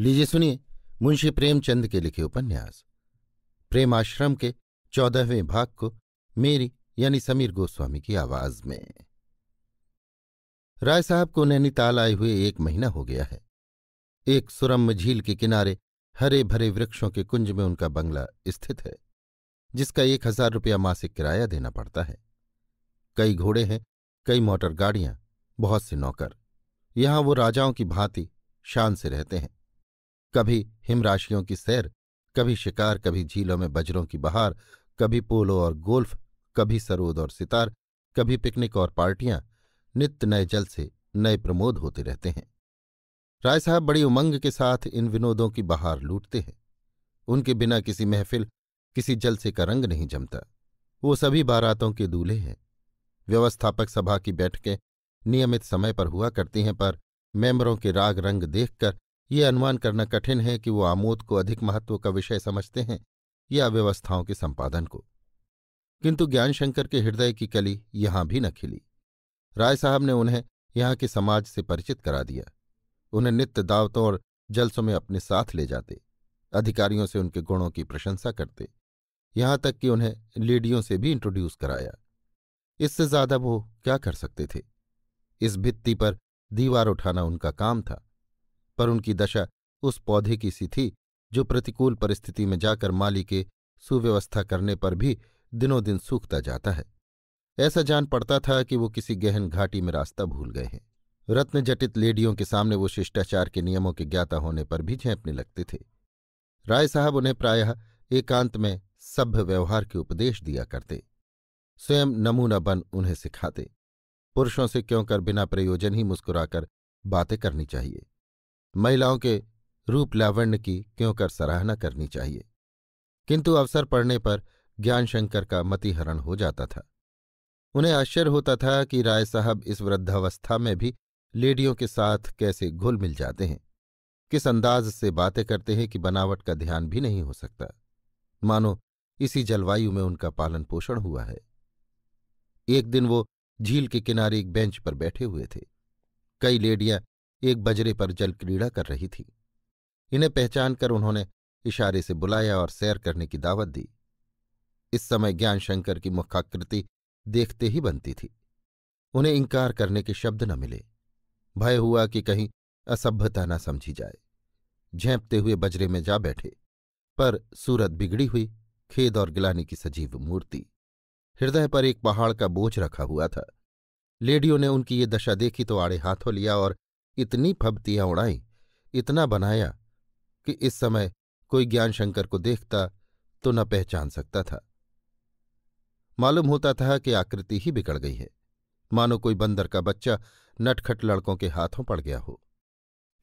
लीजिए सुनिए मुंशी प्रेमचंद के लिखे उपन्यास प्रेम आश्रम के चौदहवें भाग को मेरी यानी समीर गोस्वामी की आवाज में राय साहब को नैनीताल आए हुए एक महीना हो गया है एक सुरम्य झील के किनारे हरे भरे वृक्षों के कुंज में उनका बंगला स्थित है जिसका एक हजार रुपया मासिक किराया देना पड़ता है कई घोड़े हैं कई मोटर गाड़ियां बहुत से नौकर यहां वो राजाओं की भांति शान से रहते हैं कभी हिमराशियों की सैर कभी शिकार कभी झीलों में बजरों की बहार कभी पोलो और गोल्फ कभी सरोद और सितार कभी पिकनिक और पार्टियां नित्य नए जल से नए प्रमोद होते रहते हैं राय साहब बड़ी उमंग के साथ इन विनोदों की बहार लूटते हैं उनके बिना किसी महफिल किसी जलसे का रंग नहीं जमता वो सभी बारातों के दूल्हे हैं व्यवस्थापक सभा की बैठकें नियमित समय पर हुआ करती हैं पर मेम्बरों के राग रंग देखकर ये अनुमान करना कठिन है कि वो आमोद को अधिक महत्व का विषय समझते हैं या व्यवस्थाओं के संपादन को किंतु ज्ञानशंकर के हृदय की कली यहां भी न खिली राय साहब ने उन्हें यहाँ के समाज से परिचित करा दिया उन्हें नित्य दावतों और जलसों में अपने साथ ले जाते अधिकारियों से उनके गुणों की प्रशंसा करते यहां तक कि उन्हें लेडियों से भी इंट्रोड्यूस कराया इससे ज्यादा वो क्या कर सकते थे इस भित्ति पर दीवार उठाना उनका काम था पर उनकी दशा उस पौधे की सी थी जो प्रतिकूल परिस्थिति में जाकर माली के सुव्यवस्था करने पर भी दिनों दिन सूखता जाता है ऐसा जान पड़ता था कि वो किसी गहन घाटी में रास्ता भूल गए हैं रत्नजटित लेडियों के सामने वो शिष्टाचार के नियमों के ज्ञाता होने पर भी झेंपने लगते थे राय साहब उन्हें प्रायः एकांत में सभ्य व्यवहार के उपदेश दिया करते स्वयं नमूना बन उन्हें सिखाते पुरुषों से क्यों कर बिना प्रयोजन ही मुस्कुराकर बातें करनी चाहिए महिलाओं के रूप लावण्य की क्यों कर सराहना करनी चाहिए किंतु अवसर पड़ने पर ज्ञानशंकर का मतिहरण हो जाता था उन्हें आश्चर्य होता था कि राय साहब इस वृद्धावस्था में भी लेडियों के साथ कैसे घुल मिल जाते हैं किस अंदाज से बातें करते हैं कि बनावट का ध्यान भी नहीं हो सकता मानो इसी जलवायु में उनका पालन पोषण हुआ है एक दिन वो झील के किनारे एक बेंच पर बैठे हुए थे कई लेडियां एक बजरे पर जल क्रीड़ा कर रही थी इन्हें पहचान कर उन्होंने इशारे से बुलाया और सैर करने की दावत दी इस समय ज्ञानशंकर की मुखाकृति देखते ही बनती थी उन्हें इंकार करने के शब्द न मिले भय हुआ कि कहीं असभ्यता न समझी जाए झेपते हुए बजरे में जा बैठे पर सूरत बिगड़ी हुई खेद और गिलानी की सजीव मूर्ति हृदय पर एक पहाड़ का बोझ रखा हुआ था लेडियो ने उनकी ये दशा देखी तो आड़े हाथों लिया और इतनी फबतियां उड़ाई इतना बनाया कि इस समय कोई ज्ञान शंकर को देखता तो न पहचान सकता था मालूम होता था कि आकृति ही बिगड़ गई है मानो कोई बंदर का बच्चा नटखट लड़कों के हाथों पड़ गया हो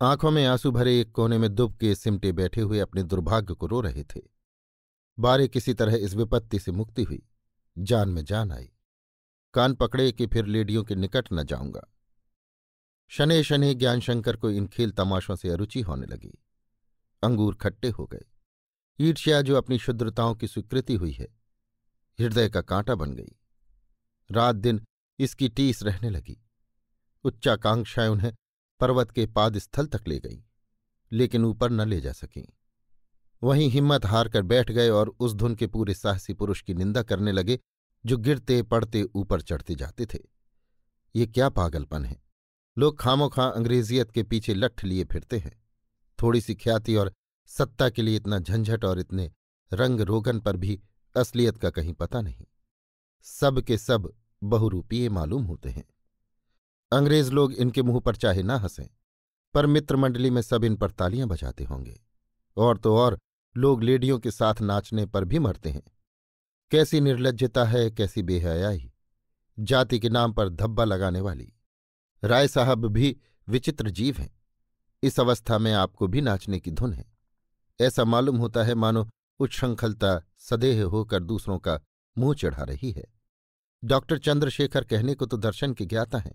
आंखों में आंसू भरे एक कोने में दुब के सिमटे बैठे हुए अपने दुर्भाग्य को रो रहे थे बारे किसी तरह इस विपत्ति से मुक्ति हुई जान में जान आई कान पकड़े कि फिर लेडियों के निकट न जाऊंगा शने शने ज्ञानशंकर को इन खेल तमाशों से अरुचि होने लगी अंगूर खट्टे हो गए ईर्ष्या जो अपनी शुद्रताओं की स्वीकृति हुई है हृदय का कांटा बन गई रात दिन इसकी टीस रहने लगी उच्चाकांक्षाएं उन्हें पर्वत के पाद स्थल तक ले गई लेकिन ऊपर न ले जा सकें वहीं हिम्मत हार कर बैठ गए और उस धुन के पूरे साहसी पुरुष की निंदा करने लगे जो गिरते पड़ते ऊपर चढ़ते जाते थे ये क्या पागलपन है लोग खामोखा अंग्रेजियत के पीछे लठ लिए फिरते हैं थोड़ी सी ख्याति और सत्ता के लिए इतना झंझट और इतने रंग रोगन पर भी असलियत का कहीं पता नहीं सब के सब बहुरूपीय मालूम होते हैं अंग्रेज लोग इनके मुंह पर चाहे ना हंसे पर मित्र मंडली में सब इन पर तालियां बजाते होंगे और तो और लोग लेडियों के साथ नाचने पर भी मरते हैं कैसी निर्लज्जता है कैसी बेहयाई जाति के नाम पर धब्बा लगाने वाली राय साहब भी विचित्र जीव हैं इस अवस्था में आपको भी नाचने की धुन है ऐसा मालूम होता है मानो उच्छृंखलता सदेह होकर दूसरों का मुंह चढ़ा रही है डॉक्टर चंद्रशेखर कहने को तो दर्शन की ज्ञाता हैं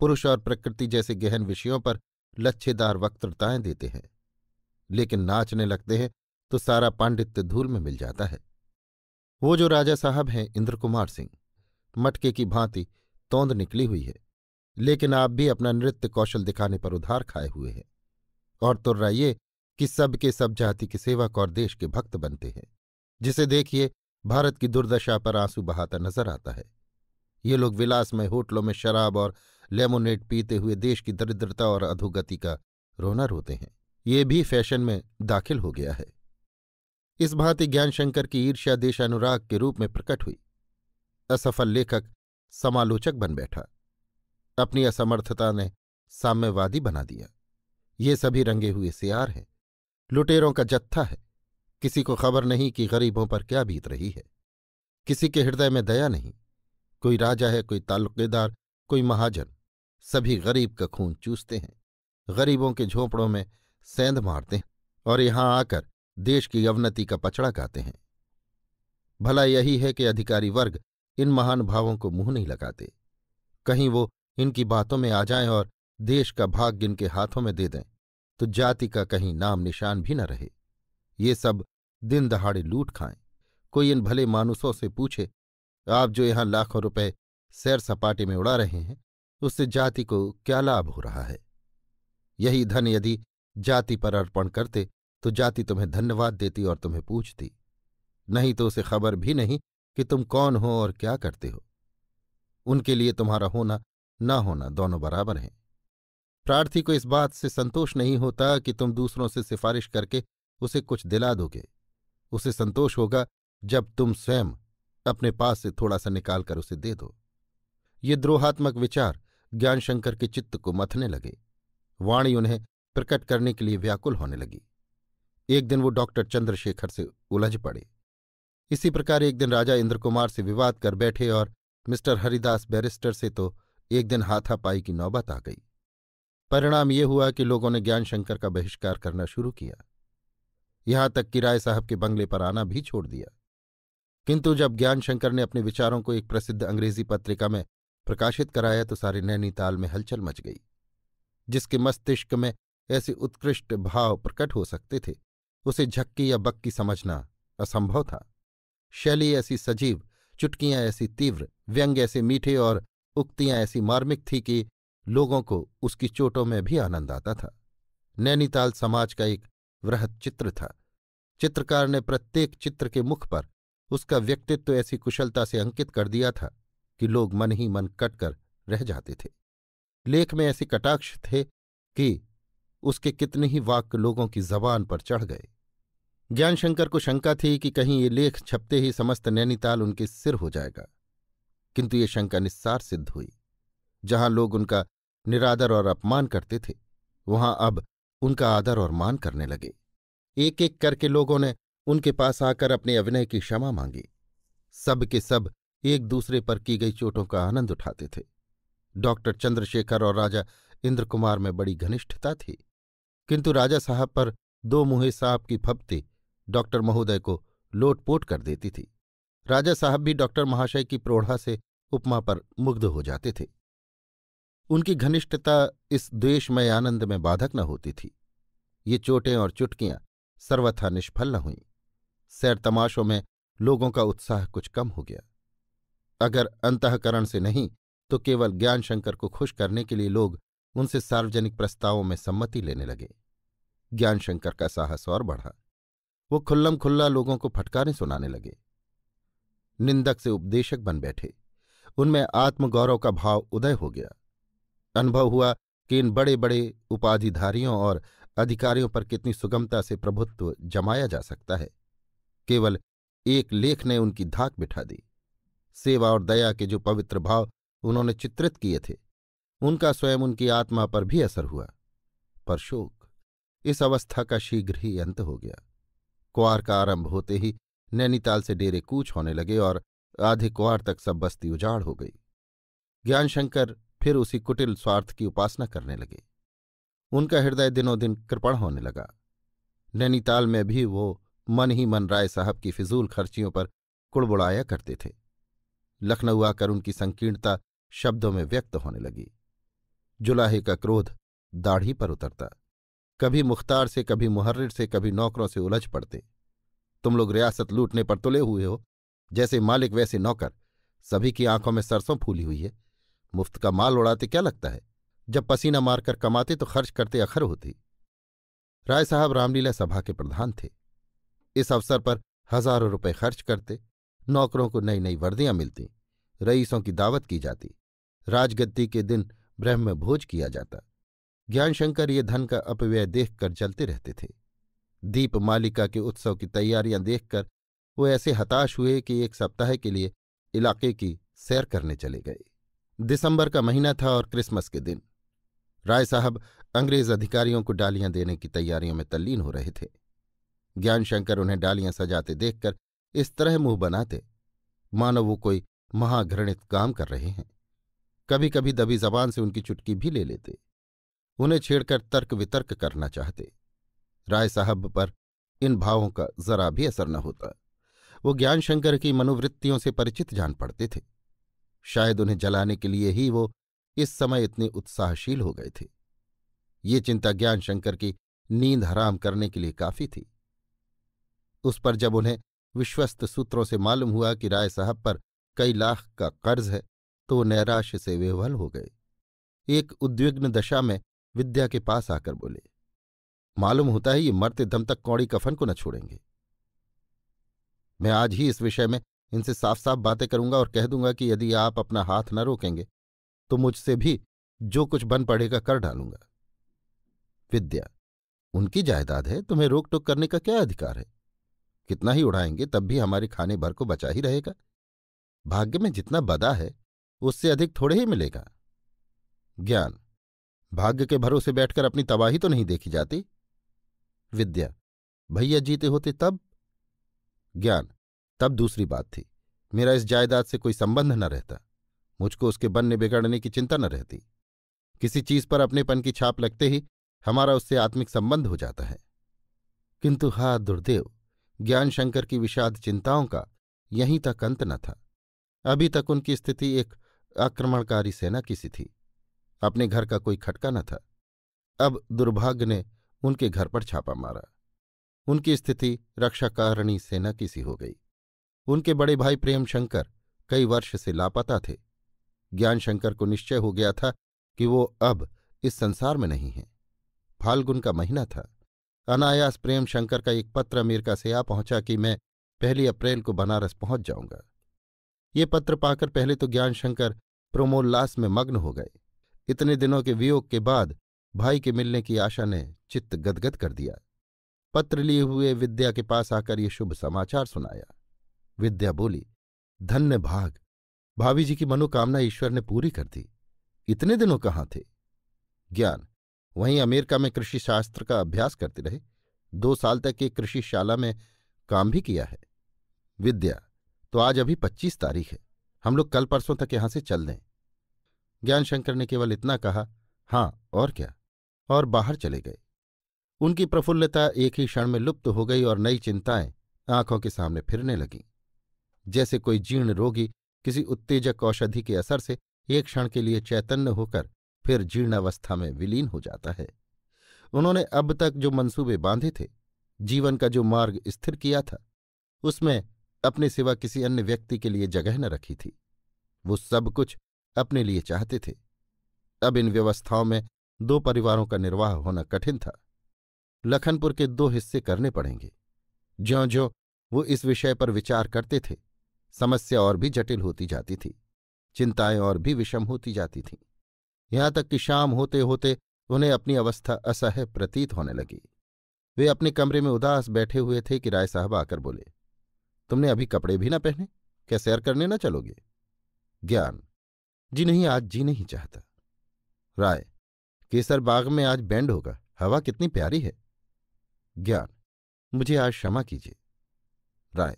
पुरुष और प्रकृति जैसे गहन विषयों पर लच्छेदार वक्तृताएं देते हैं लेकिन नाचने लगते हैं तो सारा पांडित्य धूल में मिल जाता है वो जो राजा साहब हैं इंद्र कुमार सिंह मटके की भांति तोंद निकली हुई है लेकिन आप भी अपना नृत्य कौशल दिखाने पर उधार खाए हुए हैं और तुर्रा ये कि सबके सब जाति के सेवक और देश के भक्त बनते हैं जिसे देखिए भारत की दुर्दशा पर आंसू बहाता नजर आता है ये लोग विलासमय होटलों में शराब और लेमोनेट पीते हुए देश की दरिद्रता और अधोगति का रोना रोते हैं ये भी फैशन में दाखिल हो गया है इस भांति ज्ञानशंकर की ईर्ष्या देशानुराग के रूप में प्रकट हुई असफल लेखक समालोचक बन बैठा अपनी असमर्थता ने साम्यवादी बना दिया ये सभी रंगे हुए सियार हैं लुटेरों का जत्था है किसी को खबर नहीं कि गरीबों पर क्या बीत रही है किसी के हृदय में दया नहीं कोई राजा है कोई ताल्लुकेदार कोई महाजन सभी गरीब का खून चूसते हैं गरीबों के झोंपड़ों में सेंध मारते हैं और यहां आकर देश की अवनति का पचड़ा गाते हैं भला यही है कि अधिकारी वर्ग इन महान भावों को मुंह नहीं लगाते कहीं वो इनकी बातों में आ जाएं और देश का भाग्य इनके हाथों में दे दें तो जाति का कहीं नाम निशान भी न रहे ये सब दिन दहाड़े लूट खाएं कोई इन भले मानुसों से पूछे आप जो यहां लाखों रुपए सैर सपाटे में उड़ा रहे हैं उससे जाति को क्या लाभ हो रहा है यही धन यदि जाति पर अर्पण करते तो जाति तुम्हें धन्यवाद देती और तुम्हें पूछती नहीं तो उसे खबर भी नहीं कि तुम कौन हो और क्या करते हो उनके लिए तुम्हारा होना न होना दोनों बराबर हैं प्रार्थी को इस बात से संतोष नहीं होता कि तुम दूसरों से सिफारिश करके उसे कुछ दिला दोगे उसे संतोष होगा जब तुम स्वयं अपने पास से थोड़ा सा निकाल कर उसे दे दो ये द्रोहात्मक विचार ज्ञानशंकर के चित्त को मथने लगे वाणी उन्हें प्रकट करने के लिए व्याकुल होने लगी एक दिन वो डॉक्टर चंद्रशेखर से उलझ पड़े इसी प्रकार एक दिन राजा इंद्रकुमार से विवाद कर बैठे और मिस्टर हरिदास बैरिस्टर से तो एक दिन हाथापाई की नौबत आ गई परिणाम ये हुआ कि लोगों ने ज्ञानशंकर का बहिष्कार करना शुरू किया यहां तक कि राय साहब के बंगले पर आना भी छोड़ दिया किंतु जब ज्ञानशंकर ने अपने विचारों को एक प्रसिद्ध अंग्रेजी पत्रिका में प्रकाशित कराया तो सारे नैनीताल में हलचल मच गई जिसके मस्तिष्क में ऐसे उत्कृष्ट भाव प्रकट हो सकते थे उसे झक्की या बक्की समझना असंभव था शैली ऐसी सजीव चुटकियां ऐसी तीव्र व्यंग ऐसे मीठे और उक्तियां ऐसी मार्मिक थी कि लोगों को उसकी चोटों में भी आनंद आता था नैनीताल समाज का एक वृहद चित्र था चित्रकार ने प्रत्येक चित्र के मुख पर उसका व्यक्तित्व ऐसी कुशलता से अंकित कर दिया था कि लोग मन ही मन कटकर रह जाते थे लेख में ऐसे कटाक्ष थे कि उसके कितने ही वाक्य लोगों की जबान पर चढ़ गए ज्ञानशंकर को शंका थी कि कहीं ये लेख छपते ही समस्त नैनीताल उनके सिर हो जाएगा किंतु ये शंका निस्सार सिद्ध हुई जहां लोग उनका निरादर और अपमान करते थे वहां अब उनका आदर और मान करने लगे एक एक करके लोगों ने उनके पास आकर अपने अभिनय की क्षमा मांगी सब के सब एक दूसरे पर की गई चोटों का आनंद उठाते थे डॉक्टर चंद्रशेखर और राजा इंद्र कुमार में बड़ी घनिष्ठता थी किंतु राजा साहब पर दो मुहे साहब की फपते डॉक्टर महोदय को लोटपोट कर देती थी राजा साहब भी डॉक्टर महाशय की प्रोढ़ा से उपमा पर मुग्ध हो जाते थे उनकी घनिष्ठता इस द्वेषमय आनंद में बाधक न होती थी ये चोटें और चुटकियां सर्वथा निष्फल न हुईं सैर तमाशों में लोगों का उत्साह कुछ कम हो गया अगर अंतकरण से नहीं तो केवल ज्ञानशंकर को खुश करने के लिए लोग उनसे सार्वजनिक प्रस्तावों में सम्मति लेने लगे ज्ञानशंकर का साहस और बढ़ा वो खुल्लम खुल्ला लोगों को फटकारें सुनाने लगे निंदक से उपदेशक बन बैठे उनमें आत्मगौरव का भाव उदय हो गया अनुभव हुआ कि इन बड़े बड़े उपाधिधारियों और अधिकारियों पर कितनी सुगमता से प्रभुत्व जमाया जा सकता है केवल एक लेख ने उनकी धाक बिठा दी सेवा और दया के जो पवित्र भाव उन्होंने चित्रित किए थे उनका स्वयं उनकी आत्मा पर भी असर हुआ पर शोक इस अवस्था का शीघ्र ही अंत हो गया क्वार का आरंभ होते ही नैनीताल से डेरे कूच होने लगे और आधे कुआर तक सब बस्ती उजाड़ हो गई ज्ञानशंकर फिर उसी कुटिल स्वार्थ की उपासना करने लगे उनका हृदय दिनों दिन कृपण होने लगा नैनीताल में भी वो मन ही मन राय साहब की फिजूल खर्चियों पर कुड़बुड़ाया करते थे लखनऊ आकर उनकी संकीर्णता शब्दों में व्यक्त होने लगी जुलाहे का क्रोध दाढ़ी पर उतरता कभी मुख्तार से कभी मुहर्र से कभी नौकरों से उलझ पड़ते तुम लोग रियासत लूटने पर तुले हुए हो जैसे मालिक वैसे नौकर सभी की आंखों में सरसों फूली हुई है मुफ्त का माल उड़ाते क्या लगता है जब पसीना मारकर कमाते तो खर्च करते अखर होती राय साहब रामलीला सभा के प्रधान थे इस अवसर पर हजारों रुपए खर्च करते नौकरों को नई नई वर्दियां मिलती रईसों की दावत की जाती राजगद्दी के दिन ब्रह्म भोज किया जाता ज्ञानशंकर ये धन का अपव्यय देखकर जलते रहते थे दीप मालिका के उत्सव की तैयारियां देखकर वो ऐसे हताश हुए कि एक सप्ताह के लिए इलाके की सैर करने चले गए दिसंबर का महीना था और क्रिसमस के दिन राय साहब अंग्रेज अधिकारियों को डालियां देने की तैयारियों में तल्लीन हो रहे थे ज्ञान शंकर उन्हें डालियां सजाते देखकर इस तरह मुंह बनाते मानो वो कोई महाघृणित काम कर रहे हैं कभी कभी दबी जबान से उनकी चुटकी भी ले लेते उन्हें छेड़कर तर्क वितर्क करना चाहते राय साहब पर इन भावों का जरा भी असर न होता वो ज्ञानशंकर की मनोवृत्तियों से परिचित जान पड़ते थे शायद उन्हें जलाने के लिए ही वो इस समय इतने उत्साहशील हो गए थे ये चिंता ज्ञानशंकर की नींद हराम करने के लिए काफी थी उस पर जब उन्हें विश्वस्त सूत्रों से मालूम हुआ कि राय साहब पर कई लाख का कर्ज है तो वो नैराश्य से विवल हो गए एक उद्विग्न दशा में विद्या के पास आकर बोले मालूम होता है ये मरते दम तक कौड़ी कफन को न छोड़ेंगे मैं आज ही इस विषय में इनसे साफ साफ बातें करूंगा और कह दूंगा कि यदि आप अपना हाथ न रोकेंगे तो मुझसे भी जो कुछ बन पड़ेगा कर डालूंगा विद्या उनकी जायदाद है तुम्हें रोक टोक करने का क्या अधिकार है कितना ही उड़ाएंगे तब भी हमारे खाने भर को बचा ही रहेगा भाग्य में जितना बदा है उससे अधिक थोड़े ही मिलेगा ज्ञान भाग्य के भरोसे बैठकर अपनी तबाही तो नहीं देखी जाती विद्या भैया जीते होते तब ज्ञान तब दूसरी बात थी मेरा इस जायदाद से कोई संबंध न रहता मुझको उसके बनने बिगड़ने की चिंता न रहती किसी चीज पर अपनेपन की छाप लगते ही हमारा उससे आत्मिक संबंध हो जाता है किंतु हा दुर्देव ज्ञान शंकर की विषाद चिंताओं का यहीं तक अंत न था अभी तक उनकी स्थिति एक आक्रमणकारी सेना की सी थी अपने घर का कोई खटका न था अब दुर्भाग्य ने उनके घर पर छापा मारा उनकी स्थिति रक्षाकारिणी सेना की सी हो गई उनके बड़े भाई प्रेमशंकर कई वर्ष से लापता थे ज्ञानशंकर को निश्चय हो गया था कि वो अब इस संसार में नहीं है फाल्गुन का महीना था अनायास प्रेमशंकर का एक पत्र अमेरिका से आ पहुंचा कि मैं पहली अप्रैल को बनारस पहुंच जाऊंगा ये पत्र पाकर पहले तो ज्ञानशंकर प्रोमोल्लास में मग्न हो गए इतने दिनों के वियोग के बाद भाई के मिलने की आशा ने चित्त गदगद कर दिया पत्र लिए हुए विद्या के पास आकर ये शुभ समाचार सुनाया विद्या बोली धन्य भाग भाभी जी की मनोकामना ईश्वर ने पूरी कर दी इतने दिनों कहाँ थे ज्ञान वहीं अमेरिका में कृषि शास्त्र का अभ्यास करते रहे दो साल तक एक कृषिशाला में काम भी किया है विद्या तो आज अभी पच्चीस तारीख है हम लोग कल परसों तक यहां से चल दें ज्ञानशंकर ने केवल इतना कहा हाँ और क्या और बाहर चले गए उनकी प्रफुल्लता एक ही क्षण में लुप्त हो गई और नई चिंताएं आंखों के सामने फिरने लगीं जैसे कोई जीर्ण रोगी किसी उत्तेजक औषधि के असर से एक क्षण के लिए चैतन्य होकर फिर जीर्णावस्था में विलीन हो जाता है उन्होंने अब तक जो मंसूबे बांधे थे जीवन का जो मार्ग स्थिर किया था उसमें अपने सिवा किसी अन्य व्यक्ति के लिए जगह न रखी थी वो सब कुछ अपने लिए चाहते थे अब इन व्यवस्थाओं में दो परिवारों का निर्वाह होना कठिन था लखनपुर के दो हिस्से करने पड़ेंगे ज्यो ज्यो वो इस विषय पर विचार करते थे समस्या और भी जटिल होती जाती थी चिंताएं और भी विषम होती जाती थीं यहां तक कि शाम होते होते उन्हें अपनी अवस्था असह्य प्रतीत होने लगी वे अपने कमरे में उदास बैठे हुए थे कि राय साहब आकर बोले तुमने अभी कपड़े भी ना पहने क्या सैर करने ना चलोगे ज्ञान जी नहीं आज जी नहीं चाहता राय केसर बाग में आज बैंड होगा हवा कितनी प्यारी है ज्ञान मुझे आज क्षमा कीजिए राय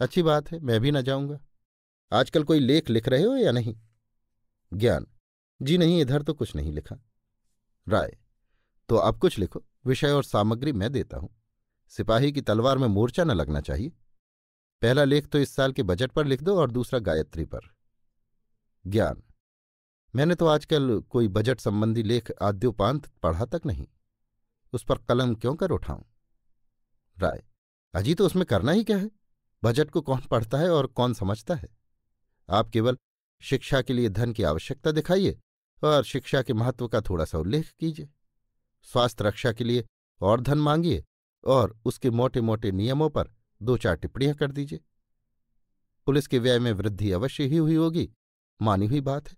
अच्छी बात है मैं भी ना जाऊंगा आजकल कोई लेख लिख रहे हो या नहीं ज्ञान जी नहीं इधर तो कुछ नहीं लिखा राय तो अब कुछ लिखो विषय और सामग्री मैं देता हूं सिपाही की तलवार में मोर्चा न लगना चाहिए पहला लेख तो इस साल के बजट पर लिख दो और दूसरा गायत्री पर ज्ञान मैंने तो आजकल कोई बजट संबंधी लेख आद्योपांत पढ़ा तक नहीं उस पर कलम क्यों कर उठाऊं राय अजी तो उसमें करना ही क्या है बजट को कौन पढ़ता है और कौन समझता है आप केवल शिक्षा के लिए धन की आवश्यकता दिखाइए और शिक्षा के महत्व का थोड़ा सा उल्लेख कीजिए स्वास्थ्य रक्षा के लिए और धन मांगिए और उसके मोटे मोटे नियमों पर दो चार टिप्पणियां कर दीजिए पुलिस के व्यय में वृद्धि अवश्य ही हुई होगी मानी हुई बात है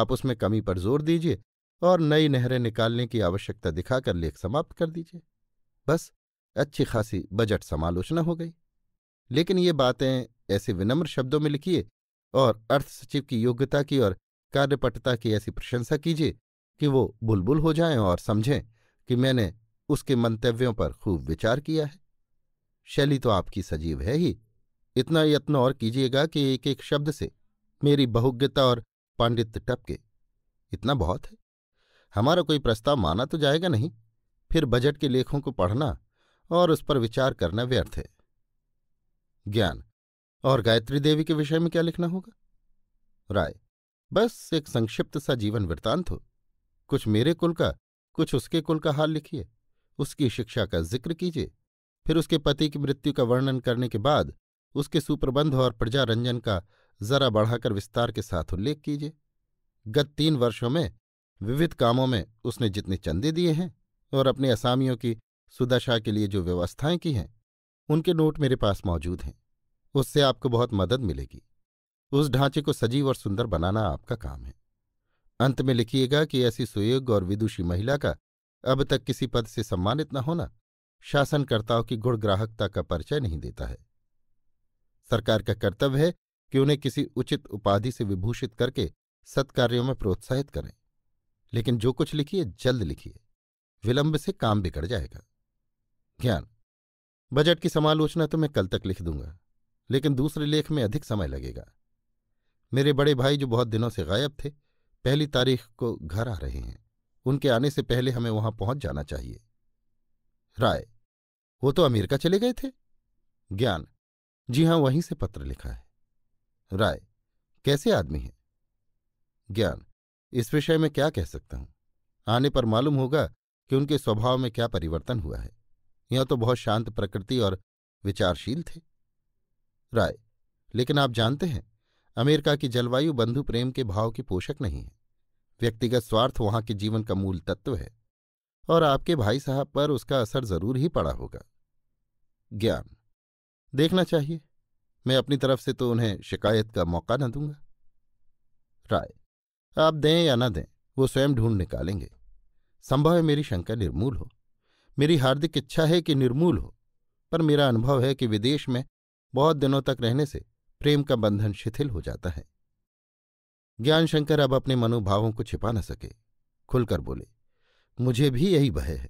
आप उसमें कमी पर जोर दीजिए और नई नहरें निकालने की आवश्यकता दिखाकर लेख समाप्त कर दीजिए बस अच्छी खासी बजट समालोचना हो गई लेकिन ये बातें ऐसे विनम्र शब्दों में लिखिए और अर्थ सचिव की योग्यता की और कार्यपटता की ऐसी प्रशंसा कीजिए कि वो बुलबुल हो जाएं और समझें कि मैंने उसके मंतव्यों पर खूब विचार किया है शैली तो आपकी सजीव है ही इतना यत्न और कीजिएगा कि एक एक शब्द से मेरी बहुज्ञता और पांडित्य टपके इतना बहुत है हमारा कोई प्रस्ताव माना तो जाएगा नहीं फिर बजट के लेखों को पढ़ना और उस पर विचार करना व्यर्थ है ज्ञान और गायत्री देवी के विषय में क्या लिखना होगा राय बस एक संक्षिप्त सा जीवन वृत्तांत हो कुछ मेरे कुल का कुछ उसके कुल का हाल लिखिए उसकी शिक्षा का जिक्र कीजिए फिर उसके पति की मृत्यु का वर्णन करने के बाद उसके सुप्रबंध और प्रजारंजन का जरा बढ़ाकर विस्तार के साथ उल्लेख कीजिए गत तीन वर्षों में विविध कामों में उसने जितने चंदे दिए हैं और अपने असामियों की सुदशा के लिए जो व्यवस्थाएं की हैं उनके नोट मेरे पास मौजूद हैं उससे आपको बहुत मदद मिलेगी उस ढांचे को सजीव और सुंदर बनाना आपका काम है अंत में लिखिएगा कि ऐसी सुयोग्य और विदुषी महिला का अब तक किसी पद से सम्मानित न होना शासनकर्ताओं की गुणग्राहकता का परिचय नहीं देता है सरकार का कर्तव्य है कि उन्हें किसी उचित उपाधि से विभूषित करके सत्कार्यों में प्रोत्साहित करें लेकिन जो कुछ लिखिए जल्द लिखिए विलंब से काम बिगड़ जाएगा ज्ञान बजट की समालोचना तो मैं कल तक लिख दूंगा लेकिन दूसरे लेख में अधिक समय लगेगा मेरे बड़े भाई जो बहुत दिनों से गायब थे पहली तारीख को घर आ रहे हैं उनके आने से पहले हमें वहां पहुंच जाना चाहिए राय वो तो अमेरिका चले गए थे ज्ञान जी हां वहीं से पत्र लिखा है राय कैसे आदमी है ज्ञान इस विषय में क्या कह सकता हूं आने पर मालूम होगा कि उनके स्वभाव में क्या परिवर्तन हुआ है यह तो बहुत शांत प्रकृति और विचारशील थे राय लेकिन आप जानते हैं अमेरिका की जलवायु बंधु प्रेम के भाव की पोषक नहीं है व्यक्तिगत स्वार्थ वहां के जीवन का मूल तत्व है और आपके भाई साहब पर उसका असर जरूर ही पड़ा होगा ज्ञान देखना चाहिए मैं अपनी तरफ से तो उन्हें शिकायत का मौका न दूंगा राय आप दें या न दें वो स्वयं ढूंढ निकालेंगे संभव है मेरी शंका निर्मूल हो मेरी हार्दिक इच्छा है कि निर्मूल हो पर मेरा अनुभव है कि विदेश में बहुत दिनों तक रहने से प्रेम का बंधन शिथिल हो जाता है ज्ञानशंकर अब अपने मनोभावों को छिपा न सके खुलकर बोले मुझे भी यही भय है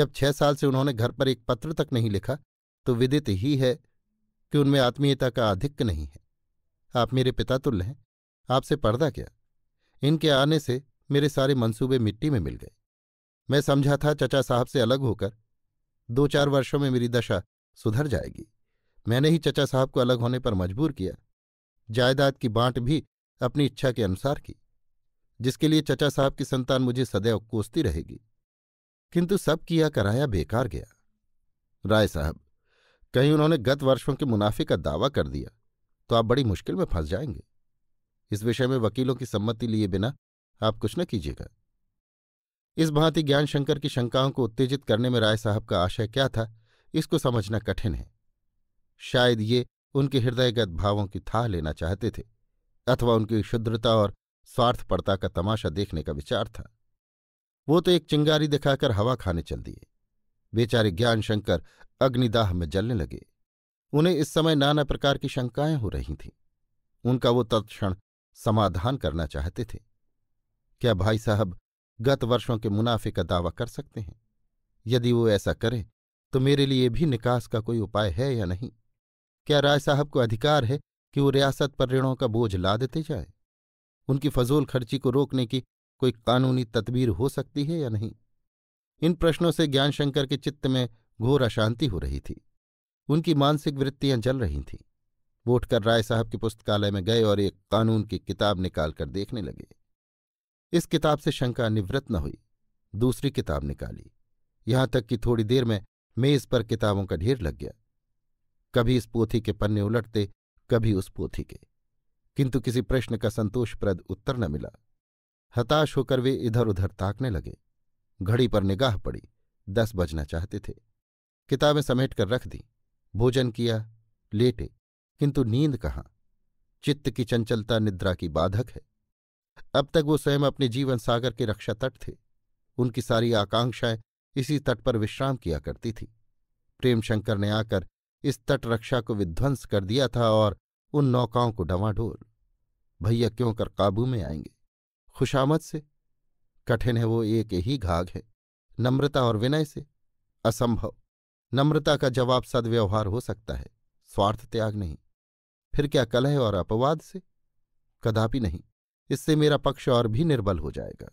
जब छह साल से उन्होंने घर पर एक पत्र तक नहीं लिखा तो विदित ही है कि उनमें आत्मीयता का आधिक्य नहीं है आप मेरे पिता तुल्य हैं आपसे पर्दा क्या इनके आने से मेरे सारे मंसूबे मिट्टी में मिल गए मैं समझा था चचा साहब से अलग होकर दो चार वर्षों में मेरी दशा सुधर जाएगी मैंने ही चचा साहब को अलग होने पर मजबूर किया जायदाद की बांट भी अपनी इच्छा के अनुसार की जिसके लिए चचा साहब की संतान मुझे सदैव कोसती रहेगी किंतु सब किया कराया बेकार गया राय साहब कहीं उन्होंने गत वर्षों के मुनाफे का दावा कर दिया तो आप बड़ी मुश्किल में फंस जाएंगे इस विषय में वकीलों की सम्मति लिए बिना आप कुछ न कीजिएगा इस भांति ज्ञान शंकर की शंकाओं को उत्तेजित करने में राय साहब का आशय क्या था इसको समझना कठिन है शायद ये उनके हृदयगत भावों की थाह लेना चाहते थे अथवा उनकी शुद्रता और स्वार्थपरता का तमाशा देखने का विचार था वो तो एक चिंगारी दिखाकर हवा खाने चल दिए बेचारे ज्ञान शंकर अग्निदाह में जलने लगे उन्हें इस समय नाना प्रकार की शंकाएं हो रही थीं उनका वो तत्क्षण समाधान करना चाहते थे क्या भाई साहब गत वर्षों के मुनाफे का दावा कर सकते हैं यदि वो ऐसा करें तो मेरे लिए भी निकास का कोई उपाय है या नहीं क्या राय साहब को अधिकार है कि वो रियासत पर ऋणों का बोझ ला देते जाए उनकी फजूल खर्ची को रोकने की कोई कानूनी तदबीर हो सकती है या नहीं इन प्रश्नों से ज्ञानशंकर के चित्त में घोर अशांति हो रही थी उनकी मानसिक वृत्तियां जल रही थीं वो उठकर राय साहब के पुस्तकालय में गए और एक कानून की किताब निकालकर देखने लगे इस किताब से शंका निवृत्त न हुई दूसरी किताब निकाली यहां तक कि थोड़ी देर में मेज पर किताबों का ढेर लग गया कभी इस पोथी के पन्ने उलटते कभी उस पोथी के किंतु किसी प्रश्न का संतोषप्रद उत्तर न मिला हताश होकर वे इधर उधर ताकने लगे घड़ी पर निगाह पड़ी दस बजना चाहते थे किताबें समेट कर रख दी भोजन किया लेटे किंतु नींद कहाँ चित्त की चंचलता निद्रा की बाधक है अब तक वो स्वयं अपने जीवन सागर के रक्षा तट थे उनकी सारी आकांक्षाएं इसी तट पर विश्राम किया करती थी प्रेमशंकर ने आकर इस तट रक्षा को विध्वंस कर दिया था और उन नौकाओं को डवाडोल भैया क्यों कर काबू में आएंगे खुशामद से कठिन है वो एक ही घाघ है नम्रता और विनय से असंभव नम्रता का जवाब सदव्यवहार हो सकता है स्वार्थ त्याग नहीं फिर क्या कलह और अपवाद से कदापि नहीं इससे मेरा पक्ष और भी निर्बल हो जाएगा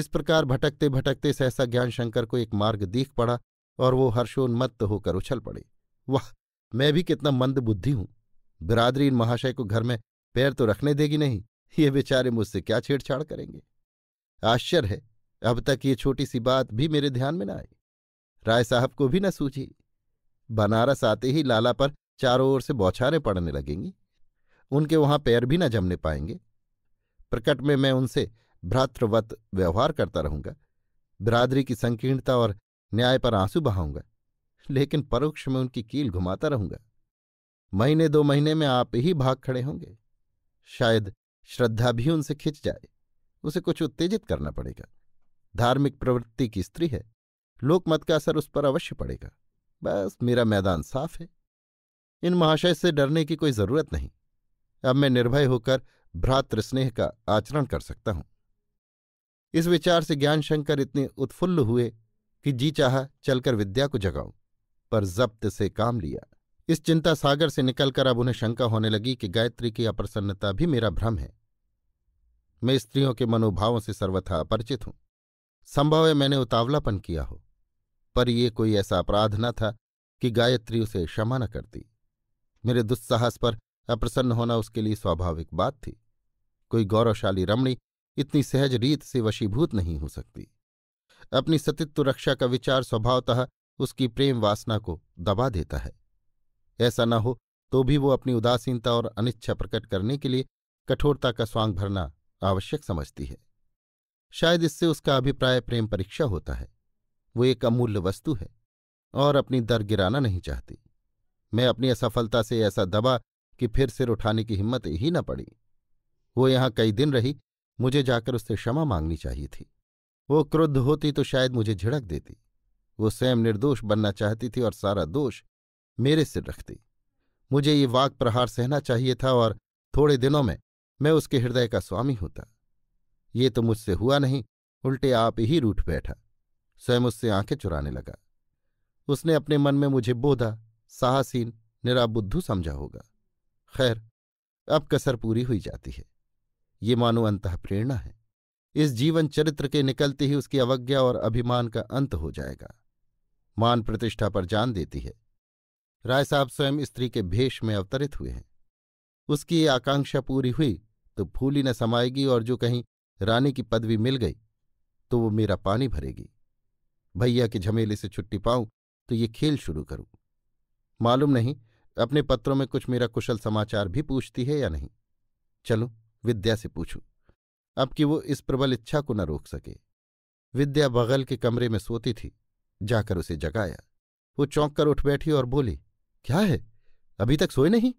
इस प्रकार भटकते भटकते सहसा ज्ञान शंकर को एक मार्ग दीख पड़ा और वो हर्षोन्मत्त होकर उछल पड़े वाह मैं भी कितना मंद बुद्धि हूं बिरादरी इन महाशय को घर में पैर तो रखने देगी नहीं ये बेचारे मुझसे क्या छेड़छाड़ करेंगे आश्चर्य है अब तक ये छोटी सी बात भी मेरे ध्यान में न आई राय साहब को भी न सूझी बनारस आते ही लाला पर चारों ओर से बौछारें पड़ने लगेंगी उनके वहां पैर भी न जमने पाएंगे प्रकट में मैं उनसे भ्रातृवत व्यवहार करता रहूंगा बिरादरी की संकीर्णता और न्याय पर आंसू बहाऊंगा लेकिन परोक्ष में उनकी कील घुमाता रहूंगा महीने दो महीने में आप ही भाग खड़े होंगे शायद श्रद्धा भी उनसे खिंच जाए उसे कुछ उत्तेजित करना पड़ेगा धार्मिक प्रवृत्ति की स्त्री है लोकमत का असर उस पर अवश्य पड़ेगा बस मेरा मैदान साफ है इन महाशय से डरने की कोई जरूरत नहीं अब मैं निर्भय होकर भ्रातृस्नेह का आचरण कर सकता हूं इस विचार से ज्ञानशंकर इतने उत्फुल्ल हुए कि जी चाह चलकर विद्या को जगाऊं पर जब्त से काम लिया इस चिंता सागर से निकलकर अब उन्हें शंका होने लगी कि गायत्री की अप्रसन्नता भी मेरा भ्रम है मैं स्त्रियों के मनोभावों से सर्वथा अपरिचित हूं संभव है मैंने उतावलापन किया हो पर यह कोई ऐसा अपराध न था कि गायत्री उसे क्षमा न करती मेरे दुस्साहस पर अप्रसन्न होना उसके लिए स्वाभाविक बात थी कोई गौरवशाली रमणी इतनी सहज रीत से वशीभूत नहीं हो सकती अपनी सतित्व रक्षा का विचार स्वभावतः उसकी प्रेम वासना को दबा देता है ऐसा न हो तो भी वो अपनी उदासीनता और अनिच्छा प्रकट करने के लिए कठोरता का स्वांग भरना आवश्यक समझती है शायद इससे उसका अभिप्राय प्रेम परीक्षा होता है वो एक अमूल्य वस्तु है और अपनी दर गिराना नहीं चाहती मैं अपनी असफलता से ऐसा दबा कि फिर सिर उठाने की हिम्मत ही न पड़ी वो यहां कई दिन रही मुझे जाकर उससे क्षमा मांगनी चाहिए थी वो क्रुद्ध होती तो शायद मुझे झिड़क देती वो स्वयं निर्दोष बनना चाहती थी और सारा दोष मेरे सिर रखती मुझे ये वाक प्रहार सहना चाहिए था और थोड़े दिनों में मैं उसके हृदय का स्वामी होता ये तो मुझसे हुआ नहीं उल्टे आप ही रूठ बैठा स्वयं उससे आंखें चुराने लगा उसने अपने मन में मुझे बोधा साहसीन निराबुद्धू समझा होगा खैर अब कसर पूरी हुई जाती है ये मानो अंत प्रेरणा है इस जीवन चरित्र के निकलते ही उसकी अवज्ञा और अभिमान का अंत हो जाएगा मान प्रतिष्ठा पर जान देती है राय साहब स्वयं स्त्री के भेष में अवतरित हुए हैं उसकी ये आकांक्षा पूरी हुई तो फूली न समाएगी और जो कहीं रानी की पदवी मिल गई तो वो मेरा पानी भरेगी भैया के झमेले से छुट्टी पाऊं तो ये खेल शुरू करूं मालूम नहीं अपने पत्रों में कुछ मेरा कुशल समाचार भी पूछती है या नहीं चलो विद्या से पूछूं अब कि वो इस प्रबल इच्छा को न रोक सके विद्या बगल के कमरे में सोती थी जाकर उसे जगाया वो चौंक कर उठ बैठी और बोली क्या है अभी तक सोए नहीं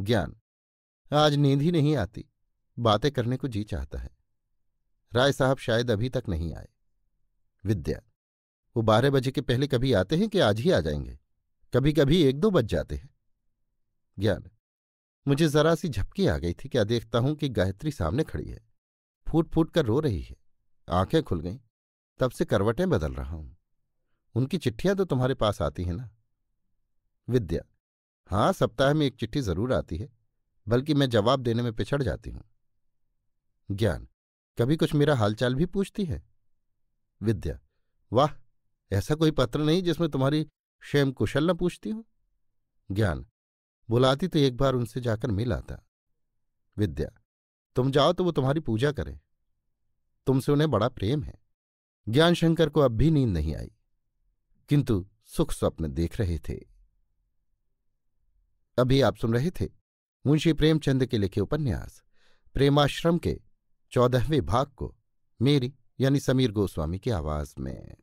ज्ञान आज नींद ही नहीं आती बातें करने को जी चाहता है राय साहब शायद अभी तक नहीं आए विद्या वो बारह बजे के पहले कभी आते हैं कि आज ही आ जाएंगे कभी कभी एक दो बज जाते हैं ज्ञान मुझे जरा सी झपकी आ गई थी क्या देखता हूं कि गायत्री सामने खड़ी है फूट फूट कर रो रही है आंखें खुल गईं तब से करवटें बदल रहा हूं उनकी चिट्ठियां तो तुम्हारे पास आती हैं ना विद्या हाँ सप्ताह में एक चिट्ठी जरूर आती है बल्कि मैं जवाब देने में पिछड़ जाती हूं ज्ञान कभी कुछ मेरा हालचाल भी पूछती है विद्या वाह ऐसा कोई पत्र नहीं जिसमें तुम्हारी क्षेम कुशल न पूछती हो ज्ञान बुलाती तो एक बार उनसे जाकर मिल आता विद्या तुम जाओ तो वो तुम्हारी पूजा करें तुमसे उन्हें बड़ा प्रेम है ज्ञान शंकर को अब भी नींद नहीं आई किंतु सुख स्वप्न देख रहे थे अभी आप सुन रहे थे मुंशी प्रेमचंद के लिखे उपन्यास प्रेमाश्रम के चौदहवें भाग को मेरी यानी समीर गोस्वामी की आवाज में